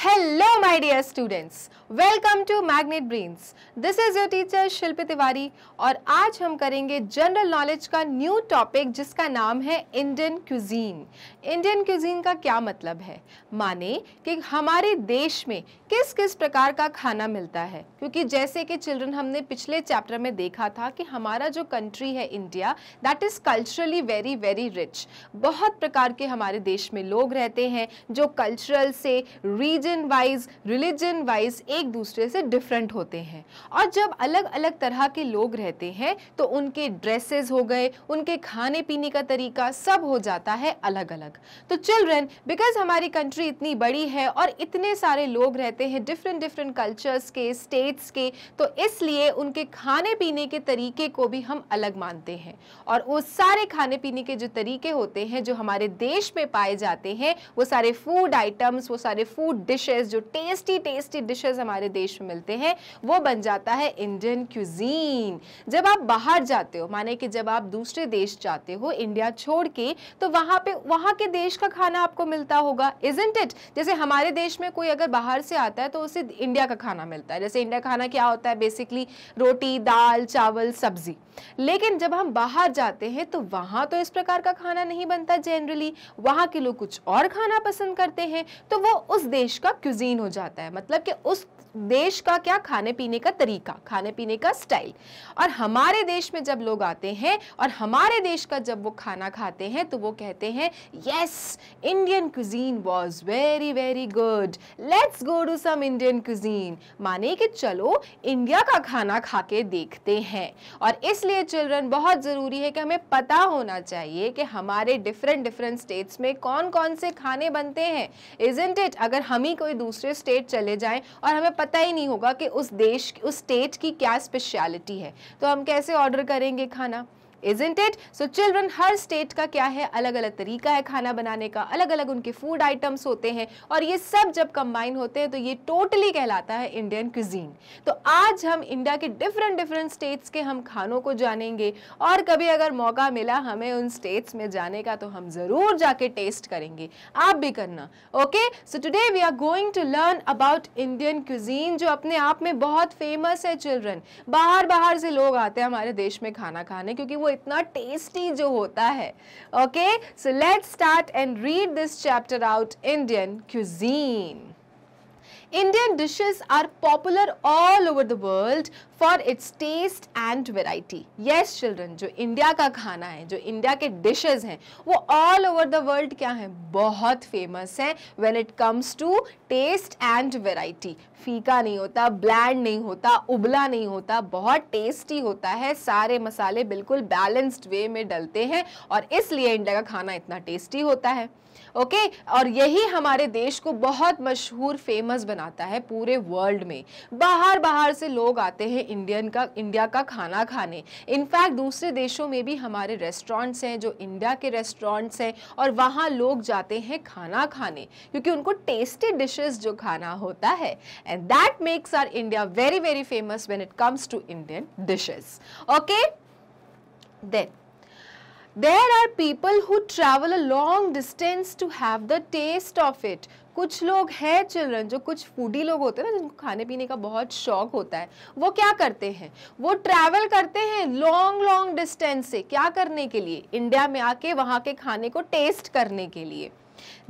Hello, my dear students. Welcome to Magnet Brains this is your teacher Shilpi Tiwari और आज हम करेंगे जनरल नॉलेज का न्यू टॉपिक जिसका नाम है इंडियन क्यूजीन इंडियन क्यूजीन का क्या मतलब है माने कि हमारे देश में किस किस प्रकार का खाना मिलता है क्योंकि जैसे कि चिल्ड्रन हमने पिछले चैप्टर में देखा था कि हमारा जो कंट्री है India that is culturally very very rich बहुत प्रकार के हमारे देश में लोग रहते हैं जो कल्चरल से रीजन वाइज रिलीजन वाइज एक दूसरे से डिफरेंट होते हैं और जब अलग अलग तरह के लोग रहते हैं तो उनके ड्रेसेस हो गए उनके खाने पीने का तरीका सब हो जाता है अलग अलग तो चिल्ड्रन बिकॉज हमारी कंट्री इतनी बड़ी है और इतने सारे लोग रहते हैं डिफरेंट डिफरेंट कल्चर्स के स्टेट्स के तो इसलिए उनके खाने पीने के तरीके को भी हम अलग मानते हैं और वो सारे खाने पीने के जो तरीके होते हैं जो हमारे देश में पाए जाते हैं वो सारे फूड आइटम्स वो सारे फूड डिशेज जो टेस्टी टेस्टी डिशेज हमारे देश में मिलते हैं वो बन जाता है इंडियन क्यूजीन जब आप बाहर जाते हो माने कि जब आप दूसरे देश जाते हो इंडिया छोड़ के तो वहाँ पे वहाँ के देश का खाना आपको मिलता होगा इजेंट इट जैसे हमारे देश में कोई अगर बाहर से आता है तो उसे इंडिया का खाना मिलता है जैसे इंडिया खाना क्या होता है बेसिकली रोटी दाल चावल सब्जी लेकिन जब हम बाहर जाते हैं तो वहाँ तो इस प्रकार का खाना नहीं बनता जनरली वहाँ के लोग कुछ और खाना पसंद करते हैं तो वो उस देश का क्यूजीन हो जाता है मतलब कि उस देश का क्या खाने पीने का तरीका खाने पीने का स्टाइल और हमारे देश में जब लोग आते हैं और हमारे देश का जब वो खाना खाते हैं तो वो कहते हैं yes Indian cuisine was very very good let's go to some Indian cuisine माने कि चलो इंडिया का खाना खा के देखते हैं और इसलिए चिल्ड्रन बहुत ज़रूरी है कि हमें पता होना चाहिए कि हमारे डिफरेंट डिफरेंट स्टेट्स में कौन कौन से खाने बनते हैं इजेंट इट अगर हम ही कोई दूसरे स्टेट चले जाएं और हमें पता ही नहीं होगा कि उस देश उस स्टेट की क्या स्पेशलिटी है तो हम कैसे ऑर्डर करेंगे खाना इजेंट इट सो चिल्ड्रन हर स्टेट का क्या है अलग अलग तरीका है खाना बनाने का अलग अलग उनके फूड आइटम्स होते हैं और ये सब जब कंबाइन होते हैं तो ये टोटली कहलाता है इंडियन क्विजीन तो आज हम इंडिया के डिफरेंट डिफरेंट स्टेट्स के हम खानों को जानेंगे और कभी अगर मौका मिला हमें उन स्टेट्स में जाने का तो हम ज़रूर जाके टेस्ट करेंगे आप भी करना okay so today we are going to learn about Indian cuisine जो अपने आप में बहुत फेमस है चिल्ड्रन बाहर बाहर से लोग आते हैं हमारे देश में खाना खाने क्योंकि वो इतना टेस्टी जो होता है okay so let start and read this chapter out Indian cuisine Indian dishes are popular all over the world for its taste and variety yes children जो इंडिया का खाना है जो इंडिया के डिशेज हैं वो ऑल ओवर द वर्ल्ड क्या है बहुत फेमस है when it comes to taste and variety फीका नहीं होता ब्लैंड नहीं होता उबला नहीं होता बहुत टेस्टी होता है सारे मसाले बिल्कुल बैलेंस्ड वे में डलते हैं और इसलिए इंडिया का खाना इतना टेस्टी होता है ओके okay? और यही हमारे देश को बहुत मशहूर फेमस बनाता है पूरे वर्ल्ड में बाहर बाहर से लोग आते हैं इंडियन का इंडिया का खाना खाने इनफैक्ट दूसरे देशों में भी हमारे रेस्टोरेंट्स हैं जो इंडिया के रेस्टोरेंट्स हैं और वहाँ लोग जाते हैं खाना खाने क्योंकि उनको टेस्टी डिशेज जो खाना होता है and that makes our India very very famous when it comes to Indian dishes okay then There are people who travel a long distance to have the taste of it. कुछ लोग हैं children जो कुछ foodie लोग होते हैं ना जिनको खाने पीने का बहुत शौक होता है वो क्या करते हैं वो ट्रैवल करते हैं लॉन्ग लॉन्ग डिस्टेंस से क्या करने के लिए इंडिया में आके वहाँ के खाने को टेस्ट करने के लिए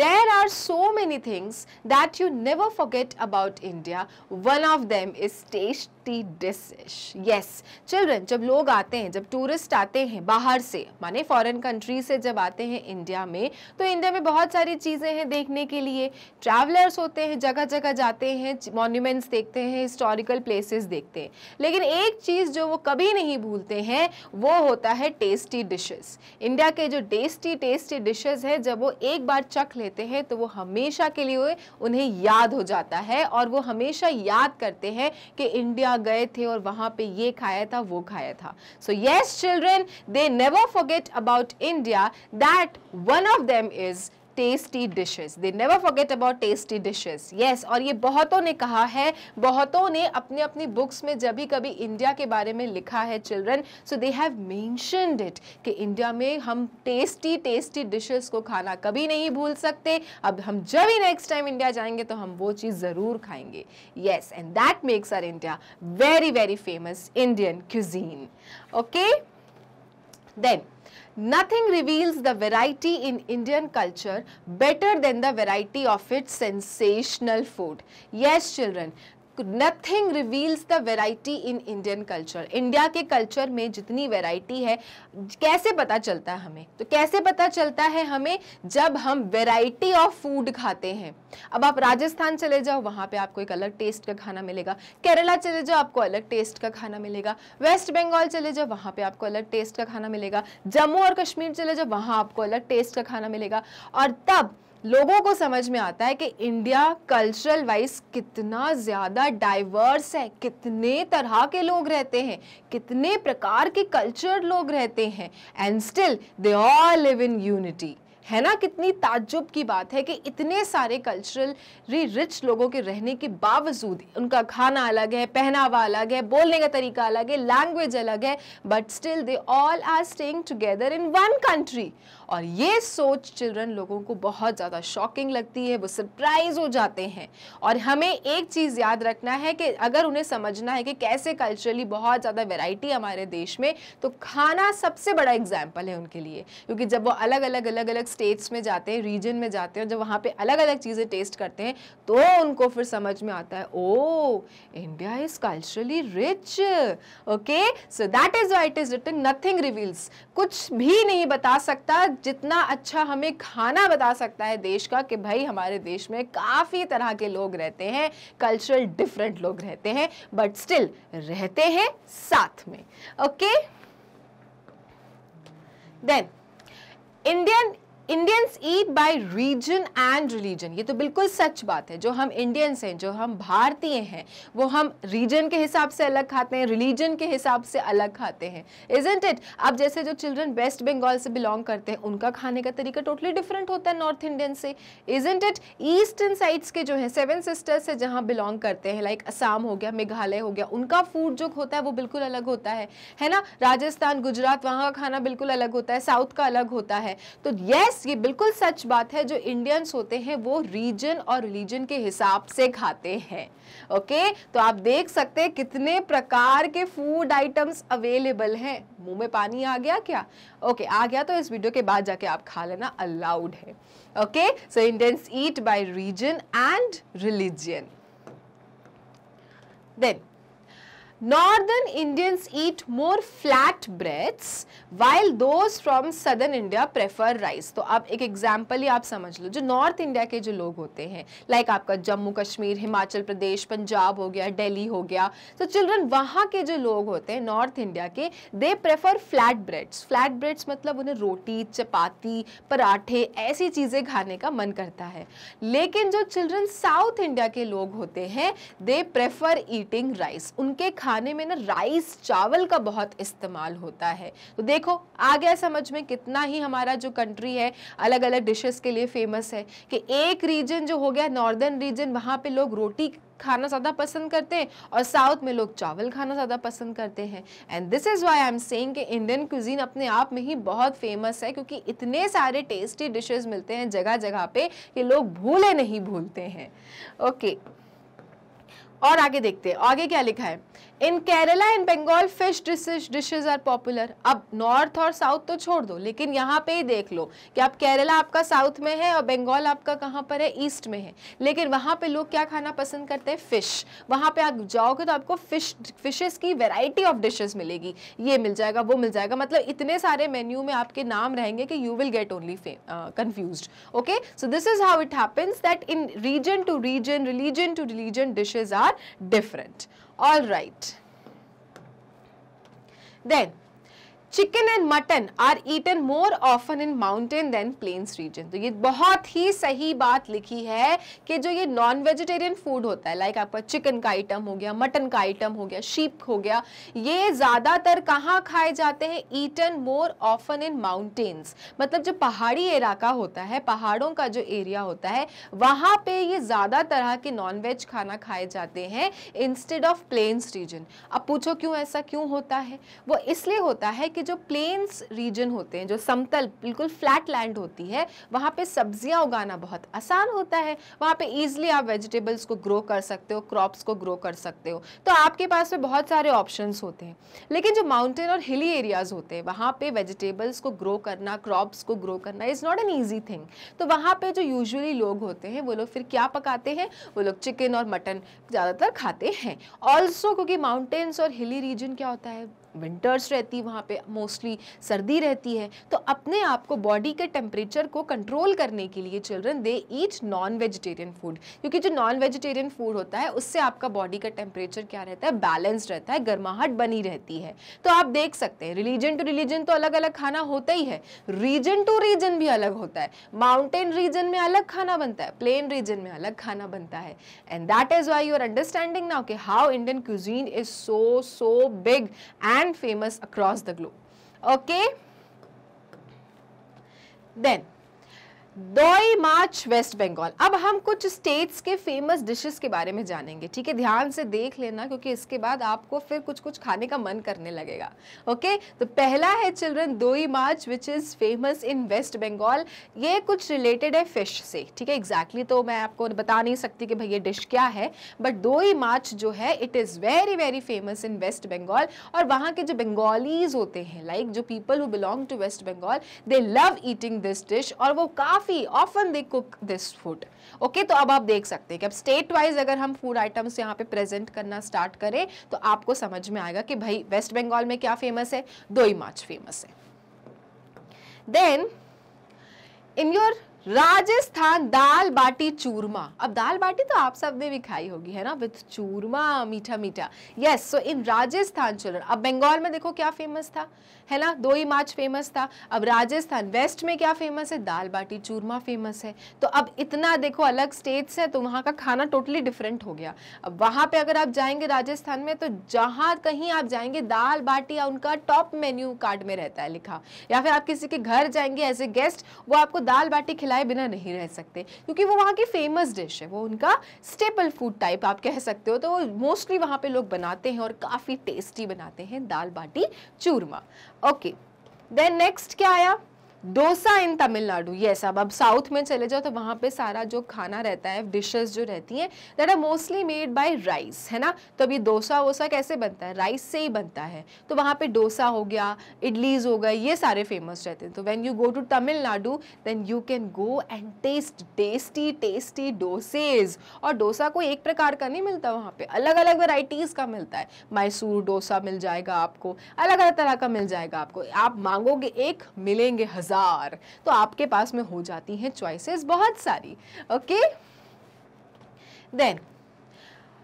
There are so many things that you never forget about India. One of them is taste tasty dish yes children जब लोग आते हैं जब टूरिस्ट आते हैं बाहर से माने फॉरेन कंट्री से जब आते हैं इंडिया में तो इंडिया में बहुत सारी चीज़ें हैं देखने के लिए ट्रैवलर्स होते हैं जगह जगह जाते हैं मॉन्यूमेंट्स देखते हैं हिस्टोरिकल प्लेसेस देखते हैं लेकिन एक चीज़ जो वो कभी नहीं भूलते हैं वो होता है टेस्टी डिशेज इंडिया के जो टेस्टी टेस्टी डिशेज हैं जब वो एक बार चख लेते हैं तो वो हमेशा के लिए उन्हें याद हो जाता है और वो हमेशा याद करते हैं कि इंडिया गए थे और वहां पे ये खाया था वो खाया था so yes children they never forget about India that one of them is tasty dishes they never forget about tasty dishes yes और ये बहुतों ने कहा है बहुतों ने अपने अपनी बुक्स में जब भी कभी इंडिया के बारे में लिखा है children so they have mentioned it कि इंडिया में हम टेस्टी टेस्टी डिशेस को खाना कभी नहीं भूल सकते अब हम जब ही नेक्स्ट टाइम इंडिया जाएंगे तो हम वो चीज़ ज़रूर खाएंगे yes and that makes our India very very famous Indian cuisine okay Then, nothing reveals the variety in Indian culture better than the variety of its sensational food. Yes, children, nothing reveals the variety in Indian culture India के culture में जितनी variety है कैसे पता चलता है हमें तो कैसे पता चलता है हमें जब हम वेराइटी ऑफ फूड खाते हैं अब आप राजस्थान चले जाओ वहाँ पे आपको एक अलग टेस्ट का खाना मिलेगा केरला चले जाओ आपको अलग टेस्ट का खाना मिलेगा वेस्ट बंगाल चले जाओ वहाँ पे आपको अलग टेस्ट का खाना मिलेगा जम्मू और कश्मीर चले जाओ वहाँ आपको अलग टेस्ट का खाना मिलेगा और तब लोगों को समझ में आता है कि इंडिया कल्चरल वाइज कितना ज़्यादा डाइवर्स है कितने तरह के लोग रहते हैं कितने प्रकार के कल्चर लोग रहते हैं and still they all live in unity है ना कितनी ताज्जुब की बात है कि इतने सारे कल्चरली रिच लोगों के रहने के बावजूद उनका खाना अलग है पहनावा अलग है बोलने का तरीका अलग है लैंग्वेज अलग है but still they all are staying together in one country और ये सोच चिल्ड्रन लोगों को बहुत ज़्यादा शॉकिंग लगती है वो सरप्राइज हो जाते हैं और हमें एक चीज़ याद रखना है कि अगर उन्हें समझना है कि कैसे कल्चरली बहुत ज़्यादा वेराइटी हमारे देश में तो खाना सबसे बड़ा एग्जाम्पल है उनके लिए क्योंकि जब वो अलग अलग अलग अलग स्टेट्स में जाते हैं रीजन में जाते हैं जब वहाँ पे अलग अलग चीज़ें टेस्ट करते हैं तो उनको फिर समझ में आता है oh India is culturally rich okay so that is why it is written nothing reveals कुछ भी नहीं बता सकता जितना अच्छा हमें खाना बता सकता है देश का कि भाई हमारे देश में काफ़ी तरह के लोग रहते हैं कल्चरल डिफरेंट लोग रहते हैं बट स्टिल रहते हैं साथ में okay then Indian Indians eat by region and religion ये तो बिल्कुल सच बात है जो हम इंडियंस हैं जो हम भारतीय हैं वो हम रीजन के हिसाब से अलग खाते हैं रिलीजन के हिसाब से अलग खाते हैं इजेंट इट अब जैसे जो चिल्ड्रन वेस्ट बंगाल से बिलोंग करते हैं उनका खाने का तरीका टोटली डिफरेंट होता है नॉर्थ इंडियन से इजेंट इट ईस्टर्न साइड्स के जो है सेवन सिस्टर्स से जहाँ बिलोंग करते हैं लाइक असाम हो गया मेघालय हो गया उनका फूड जो होता है वो बिल्कुल अलग होता है है ना राजस्थान गुजरात वहाँ का खाना बिल्कुल अलग होता है साउथ का अलग होता है तो येस ये बिल्कुल सच बात है जो इंडियंस होते हैं वो रीजन और रिलीजन के हिसाब से खाते हैं ओके तो आप देख सकते हैं कितने प्रकार के फूड आइटम्स अवेलेबल हैं मुंह में पानी आ गया क्या ओके आ गया तो इस वीडियो के बाद जाके आप खा लेना अलाउड है okay so Indians eat by region and religion then Northern Indians eat more flat breads while those from southern India prefer rice. तो आप एक एग्जाम्पल ही आप समझ लो जो नॉर्थ इंडिया के जो लोग होते हैं लाइक like आपका जम्मू कश्मीर हिमाचल प्रदेश पंजाब हो गया डेली हो गया तो चिल्ड्रन वहाँ के जो लोग होते हैं नॉर्थ इंडिया के they prefer flat breads flat breads मतलब उन्हें रोटी चपाती पराठे ऐसी चीज़ें खाने का मन करता है लेकिन जो चिल्ड्रन साउथ इंडिया के लोग होते हैं दे प्रेफर ईटिंग राइस उनके खा खाने में ना राइस चावल का बहुत इस्तेमाल होता है तो देखो आ गया समझ में कितना ही हमारा जो कंट्री है अलग अलग डिशेस के लिए फेमस है कि एक रीजन जो हो गया नॉर्दर्न रीजन वहाँ पे लोग रोटी खाना ज़्यादा पसंद करते हैं और साउथ में लोग चावल खाना ज़्यादा पसंद करते हैं and this is why I am saying कि इंडियन कुजीन अपने आप में ही बहुत फेमस है क्योंकि इतने सारे टेस्टी डिशेस मिलते हैं जगह जगह पे कि लोग भूले नहीं भूलते हैं ओके okay. और आगे देखते हैं आगे क्या लिखा है in Kerala and Bengal fish dishes dishes are popular अब नॉर्थ और साउथ तो छोड़ दो लेकिन यहाँ पे ही देख लो कि आप केरला आपका साउथ में है और बंगाल आपका कहाँ पर है ईस्ट में है लेकिन वहाँ पे लोग क्या खाना पसंद करते हैं फिश वहाँ पे आप जाओगे तो आपको फिश फिशेज की वेराइटी ऑफ डिशेज मिलेगी ये मिल जाएगा वो मिल जाएगा मतलब इतने सारे मेन्यू में आपके नाम रहेंगे कि you will get only confuse okay so this is how it happens that in region to region religion to religion dishes are different All right. Then chicken and mutton are eaten more often in mountain then plains region तो ये बहुत ही सही बात लिखी है कि जो ये नॉन वेजिटेरियन फूड होता है लाइक like आपका चिकन का आइटम हो गया मटन का आइटम हो गया शीप हो गया ये ज़्यादातर कहाँ खाए जाते हैं eaten more often in mountains मतलब जो पहाड़ी इलाका होता है पहाड़ों का जो एरिया होता है वहाँ पे ये ज़्यादा तरह के नॉन वेज खाना खाए जाते हैं इंस्टेड ऑफ प्लेन्स रीजन अब पूछो क्यों ऐसा क्यों होता है वो इसलिए होता है कि कि जो प्लेन्स रीजन होते हैं जो समतल बिल्कुल फ्लैट लैंड होती है वहाँ पे सब्जियाँ उगाना बहुत आसान होता है वहाँ पे ईजिली आप वेजिटेबल्स को ग्रो कर सकते हो क्रॉप्स को ग्रो कर सकते हो तो आपके पास में बहुत सारे ऑप्शन होते हैं लेकिन जो माउंटेन और हिली एरियाज़ होते हैं वहाँ पर वेजिटेबल्स को ग्रो करना क्रॉप्स को ग्रो करना is not an easy thing तो वहाँ पर जो यूजली लोग होते हैं वो लोग फिर क्या पकाते हैं वो लोग चिकन और मटन ज़्यादातर खाते हैं ऑल्सो क्योंकि माउंटेन्स और हिली रीजन क्या होता है विंटर्स रहती वहाँ पे मोस्टली सर्दी रहती है तो अपने आप को बॉडी के टेम्परेचर को कंट्रोल करने के लिए children they eat non vegetarian food क्योंकि जो नॉन वेजिटेरियन फूड होता है उससे आपका बॉडी का टेम्परेचर क्या रहता है बैलेंस रहता है गर्माहट बनी रहती है तो आप देख सकते हैं रिलीजन टू रिलीजन तो अलग अलग खाना होता ही है रीजन टू रीजन भी अलग होता है माउंटेन रीजन में अलग खाना बनता है प्लेन रीजन में अलग खाना बनता है and that is why your understanding now कि how Indian cuisine is so so big and and famous across the globe. Okay. Then दोई मार्च वेस्ट बंगाल अब हम कुछ स्टेट्स के फेमस डिशेस के बारे में जानेंगे ठीक है ध्यान से देख लेना क्योंकि इसके बाद आपको फिर कुछ कुछ खाने का मन करने लगेगा ओके तो पहला है children doi maach which is famous in West Bengal ये कुछ रिलेटेड है फिश से ठीक है एग्जैक्टली तो मैं आपको बता नहीं सकती कि भाई ये डिश क्या है बट दोई मार्च जो है it is very very famous in West Bengal और वहाँ के जो बंगालीज होते हैं लाइक like, जो people who belong to West Bengal they love eating this dish और वो काफ़ी काफ़ी often they cook this food okay तो अब आप देख सकते हैं कि अब स्टेट वाइज अगर हम फूड आइटम्स यहाँ पे प्रेजेंट करना स्टार्ट करें तो आपको समझ में आएगा कि भाई वेस्ट बंगाल में क्या फेमस है दो ही माच फेमस है then in your Rajasthan dal baati churma अब दाल बाटी तो आप सबने भी खाई होगी है ना विथ चूरमा मीठा मीठा yes so in Rajasthan children अब बंगाल में देखो क्या फेमस था है ना दो ही माच फेमस था अब राजस्थान वेस्ट में क्या फेमस है दाल बाटी चूरमा फेमस है तो अब इतना देखो अलग स्टेट्स है तो वहाँ का खाना टोटली डिफरेंट हो गया अब वहाँ पर अगर आप जाएंगे राजस्थान में तो जहाँ कहीं आप जाएंगे दाल बाटी उनका टॉप मेन्यू कार्ड में रहता है लिखा या फिर आप किसी के घर जाएंगे एज ए गेस्ट वो आपको दाल बाटी खिला खिलाए बिना नहीं रह सकते क्योंकि वो वहाँ की फेमस डिश है वो उनका स्टेपल फूड टाइप आप कह सकते हो तो मोस्टली वहाँ पे लोग बनाते हैं और काफ़ी टेस्टी बनाते हैं dal baati churma okay then next क्या आया डोसा इन तमिलनाडु ये सब अब साउथ में चले जाओ तो वहाँ पे सारा जो खाना रहता है डिशेस जो रहती हैं that are mostly made by rice है ना तो अभी डोसा वोसा कैसे बनता है राइस से ही बनता है तो वहाँ पे डोसा हो गया इडलीज हो गए ये सारे फेमस रहते हैं तो when you go to Tamil Nadu then you can go and taste tasty tasty dosas और डोसा कोई एक प्रकार का नहीं मिलता वहाँ पर अलग अलग वेराइटीज़ का मिलता है मैसूर डोसा मिल जाएगा आपको अलग अलग तरह का मिल जाएगा आपको आप मांगोगे एक मिलेंगे हज़ार हज़ार तो आपके पास में हो जाती हैं चॉइसेस बहुत सारी ओके देन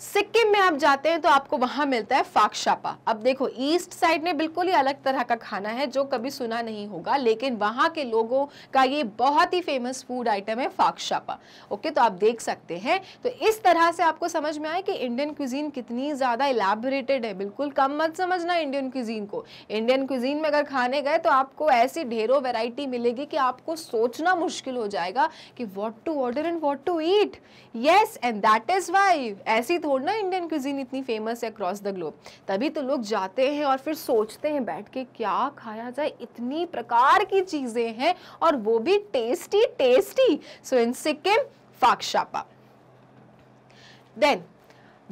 सिक्किम में आप जाते हैं तो आपको वहां मिलता है फाक्शापा अब देखो ईस्ट साइड में बिल्कुल ही अलग तरह का खाना है जो कभी सुना नहीं होगा लेकिन वहां के लोगों का ये बहुत ही फेमस फूड आइटम है फाक्शापा ओके तो आप देख सकते हैं तो इस तरह से आपको समझ में आए कि इंडियन क्विजीन कितनी ज़्यादा इलेबोरेटेड है बिल्कुल कम मत समझना इंडियन क्विजीन को इंडियन क्विजीन में अगर खाने गए तो आपको ऐसी ढेरों वेराइटी मिलेगी कि आपको सोचना मुश्किल हो जाएगा कि what to order and what to eat yes and that is why ऐसी थोड़ी ना इंडियन क्यूजीन इतनी फेमस है अक्रॉस द ग्लोब तभी तो लोग जाते हैं और फिर सोचते हैं बैठ के क्या खाया जाए इतनी प्रकार की चीज़ें हैं और वो भी tasty tasty so in Sikkim phaksha pa then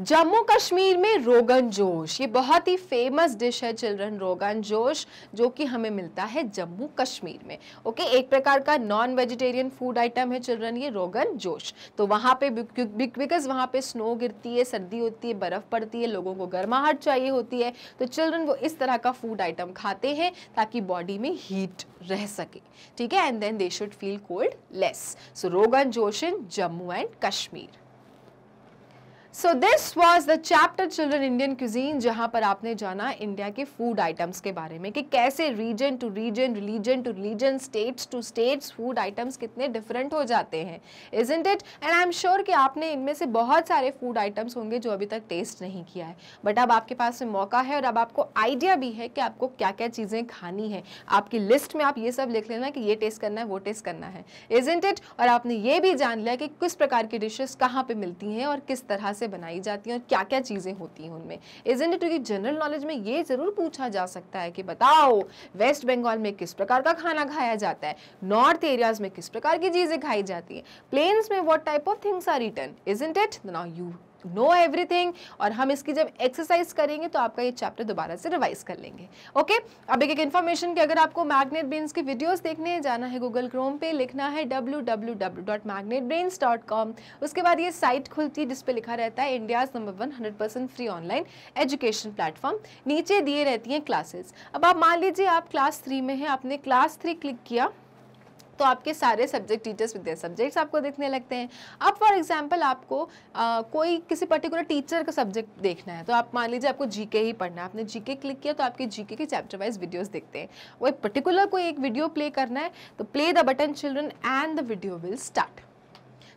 Jammu Kashmir में रोगन जोश ये बहुत ही फेमस डिश है चिल्ड्रन रोगन जोश जो कि हमें मिलता है जम्मू कश्मीर में ओके एक प्रकार का नॉन वेजिटेरियन फूड आइटम है चिल्ड्रन ये रोगन जोश तो वहाँ पे बिकॉज वहाँ पे स्नो गिरती है सर्दी होती है बर्फ़ पड़ती है लोगों को गर्माहट चाहिए होती है तो चिल्ड्रन वो इस तरह का फूड आइटम खाते हैं ताकि बॉडी में हीट रह सके ठीक है and then they should feel cold less so rogan josh in Jammu and Kashmir so this was the chapter children Indian cuisine जहाँ पर आपने जाना इंडिया के फूड आइटम्स के बारे में कि कैसे region to region religion to religion states to states food items कितने डिफरेंट हो जाते हैं isn't it and I am sure कि आपने इनमें से बहुत सारे फूड आइटम्स होंगे जो अभी तक टेस्ट नहीं किया है बट अब आपके पास में मौका है और अब आपको आइडिया भी है कि आपको क्या क्या चीज़ें खानी है आपकी लिस्ट में आप ये सब लिख लेना कि ये टेस्ट करना है वो टेस्ट करना है इंट इट और आपने ये भी जान लिया कि किस प्रकार की डिशेज़ कहाँ पर मिलती हैं और किस तरह से कैसे बनाई जाती हैं और क्या क्या चीज़ें होती हैं उनमें इजेंट इट क्योंकि जनरल नॉलेज में ये ज़रूर पूछा जा सकता है कि बताओ वेस्ट बंगाल में किस प्रकार का खाना खाया जाता है नॉर्थ एरियाज में किस प्रकार की चीज़ें खाई जाती हैं प्लेन्स में what type of things are written in TET now you know everything और हम इसकी जब एक्सरसाइज करेंगे तो आपका ये चैप्टर दोबारा से रिवाइज कर लेंगे ओके अब एक एक इन्फॉर्मेशन की अगर आपको मैग्नेट ब्रेन्स की वीडियोज देखने हैं जाना है गूगल क्रोम पे लिखना है डब्ल्यू उसके बाद ये साइट खुलती है जिसपे लिखा रहता है India's number one hundred free online education platform नीचे दिए रहती हैं क्लासेस अब आप मान लीजिए आप क्लास थ्री में है आपने क्लास थ्री क्लिक किया तो आपके सारे subject teachers with their subjects आपको देखने लगते हैं अब फॉर एग्जाम्पल आपको आ, कोई किसी पर्टिकुलर टीचर का सब्जेक्ट देखना है तो आप मान लीजिए आपको जीके ही पढ़ना है आपने जीके क्लिक किया तो आपके जीके के चैप्टर वाइज वीडियोज़ देखते हैं वो एक पर्टिकुलर कोई एक वीडियो प्ले करना है तो play the button children and the video will start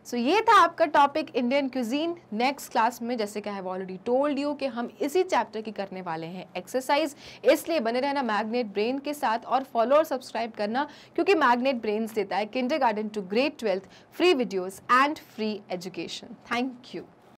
so so, ये था आपका topic Indian cuisine next class में जैसे कि I have already told you कि हम इसी चैप्टर की करने वाले हैं एक्सरसाइज इसलिए बने रहना मैग्नेट ब्रेन के साथ और फॉलो और सब्सक्राइब करना क्योंकि मैग्नेट ब्रेन्स देता है kinder to grade twelfth free videos and free education thank you